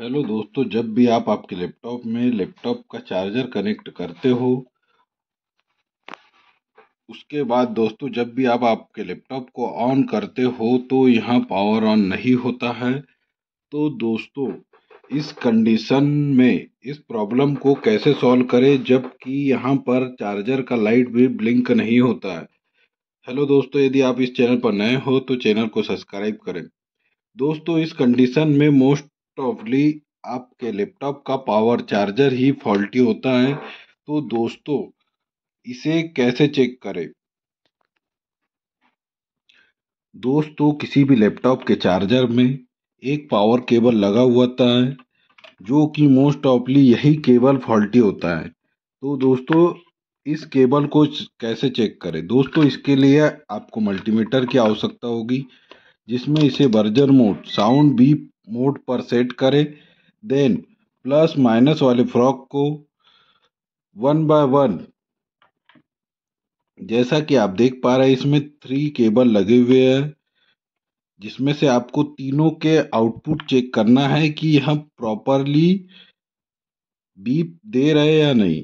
hello दोस्तों जब भी आप आपके लैपटॉप में लैपटॉप का चार्जर कनेक्ट करते हो उसके बाद दोस्तों जब भी आप आपके लैपटॉप को ऑन करते हो तो यहाँ पावर ऑन नहीं होता है तो दोस्तों इस कंडीशन में इस प्रॉब्लम को कैसे सॉल्व करें जबकि यहाँ पर चार्जर का लाइट भी ब्लिंक नहीं होता है हेलो दोस्तों यदि आप इस चैनल पर नए हो तो चैनल को सब्सक्राइब करें दोस्तों इस कंडीशन में मोस्ट ऑफली आपके लैपटॉप का पावर चार्जर ही फॉल्टी होता है तो दोस्तों इसे कैसे चेक करें दोस्तों किसी भी लैपटॉप के चार्जर में एक पावर केबल लगा हुआ होता है जो कि मोस्ट ऑफली यही केबल फॉल्टी होता है तो दोस्तों इस केबल को कैसे चेक करें दोस्तों इसके लिए आपको मल्टीमीटर की आवश्यकता होगी जिसमें इसे version mode sound beep mode पर सेट करें देन प्लस माइनस वाले फ्रॉक को वन बाय वन जैसा कि आप देख पा रहे हैं इसमें थ्री केबल लगे हुए हैं जिसमें से आपको तीनों के आउटपुट चेक करना है कि यह प्रॉपरली बीप दे रहे या नहीं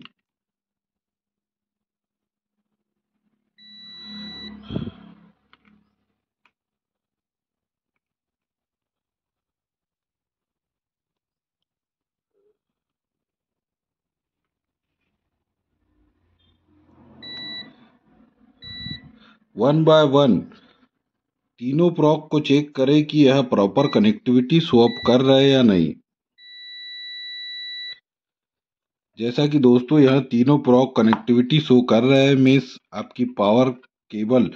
वन बाय वन तीनों प्रॉक को चेक करें कि यह प्रॉपर कनेक्टिविटी स्वॉप कर रहे हैं या नहीं जैसा कि दोस्तों यह तीनों प्रॉक कनेक्टिविटी शो कर रहे हैं मीन्स आपकी पावर केबल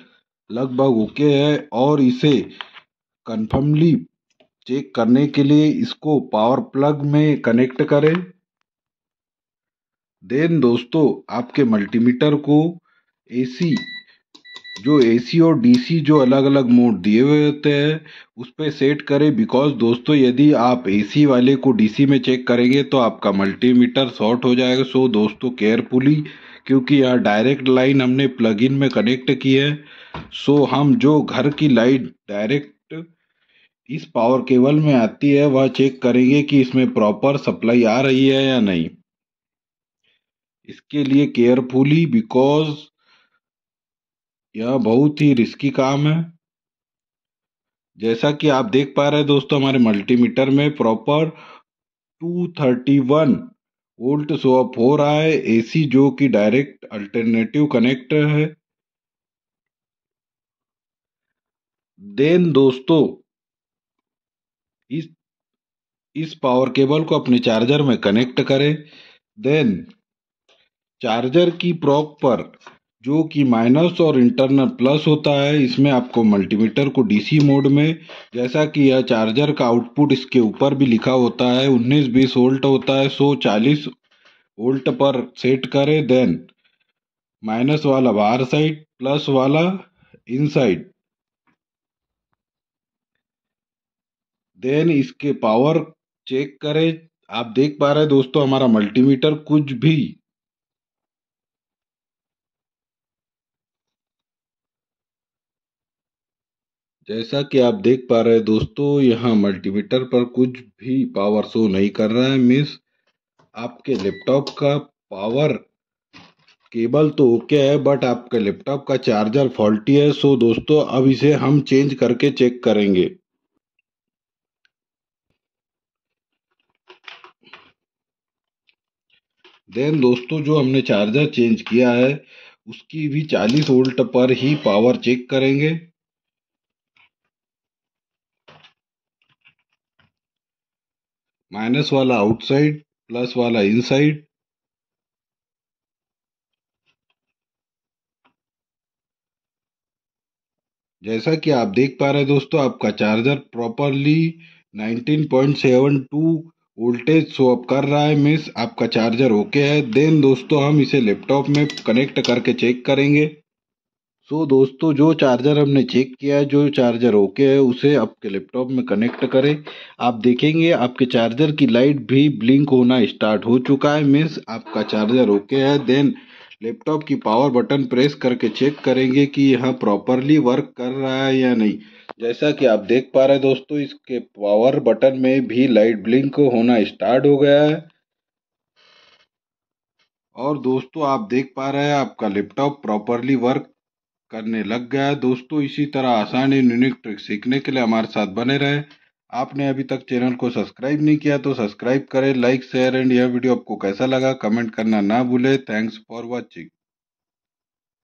लगभग ओके है और इसे कन्फर्मली चेक करने के लिए इसको पावर प्लग में कनेक्ट करें देन दोस्तों आपके मल्टीमीटर को एसी जो एसी और डीसी जो अलग अलग मोड दिए हुए होते हैं उस पर सेट करें बिकॉज दोस्तों यदि आप एसी वाले को डीसी में चेक करेंगे तो आपका मल्टीमीटर शॉर्ट हो जाएगा सो दोस्तों केयरफुली क्योंकि यहाँ डायरेक्ट लाइन हमने प्लग इन में कनेक्ट की है सो हम जो घर की लाइट डायरेक्ट इस पावर केबल में आती है वह चेक करेंगे कि इसमें प्रॉपर सप्लाई आ रही है या नहीं इसके लिए केयरफुली बिकॉज यह बहुत ही रिस्की काम है जैसा कि आप देख पा रहे हैं दोस्तों हमारे मल्टीमीटर में प्रॉपर 231 वोल्ट शो अप हो रहा है एसी जो कि डायरेक्ट अल्टरनेटिव कनेक्ट है देन दोस्तों इस इस पावर केबल को अपने चार्जर में कनेक्ट करें देन चार्जर की प्रॉक पर जो कि माइनस और इंटरनल प्लस होता है इसमें आपको मल्टीमीटर को डीसी मोड में जैसा कि यह चार्जर का आउटपुट इसके ऊपर भी लिखा होता है 19 बीस वोल्ट होता है सो चालीस वोल्ट पर सेट करें देन माइनस वाला बाहर साइड प्लस वाला इनसाइड देन इसके पावर चेक करें आप देख पा रहे हैं दोस्तों हमारा मल्टीमीटर कुछ भी जैसा कि आप देख पा रहे हैं दोस्तों यहाँ मल्टीमीटर पर कुछ भी पावर शो नहीं कर रहा है मीन्स आपके लैपटॉप का पावर केबल तो ओके है बट आपके लैपटॉप का चार्जर फॉल्टी है सो दोस्तों अब इसे हम चेंज करके चेक करेंगे देन दोस्तों जो हमने चार्जर चेंज किया है उसकी भी 40 वोल्ट पर ही पावर चेक करेंगे माइनस वाला आउटसाइड प्लस वाला इनसाइड जैसा कि आप देख पा रहे दोस्तों आपका charger properly 19.72 voltage show up कर रहा है मिस आपका चार्जर ओके है देन दोस्तों हम इसे लैपटॉप में कनेक्ट करके चेक करेंगे सो so, दोस्तों जो चार्जर हमने चेक किया है जो चार्जर ओके है उसे आपके लैपटॉप में कनेक्ट करें आप देखेंगे आपके चार्जर की लाइट भी ब्लिंक होना स्टार्ट हो चुका है मीन्स आपका चार्जर ओके है देन लैपटॉप की पावर बटन प्रेस करके चेक करेंगे कि यह प्रॉपरली वर्क कर रहा है या नहीं जैसा कि आप देख पा रहे हैं दोस्तों इसके पावर बटन में भी लाइट ब्लिंक होना स्टार्ट हो गया है और दोस्तों आप देख पा रहे हैं आपका लैपटॉप प्रॉपरली वर्क करने लग गया दोस्तों इसी तरह आसान एंड यूनिक ट्रिक सीखने के लिए हमारे साथ बने रहें आपने अभी तक चैनल को सब्सक्राइब नहीं किया तो सब्सक्राइब करें लाइक शेयर एंड यह वीडियो आपको कैसा लगा कमेंट करना ना भूले थैंक्स फॉर वॉचिंग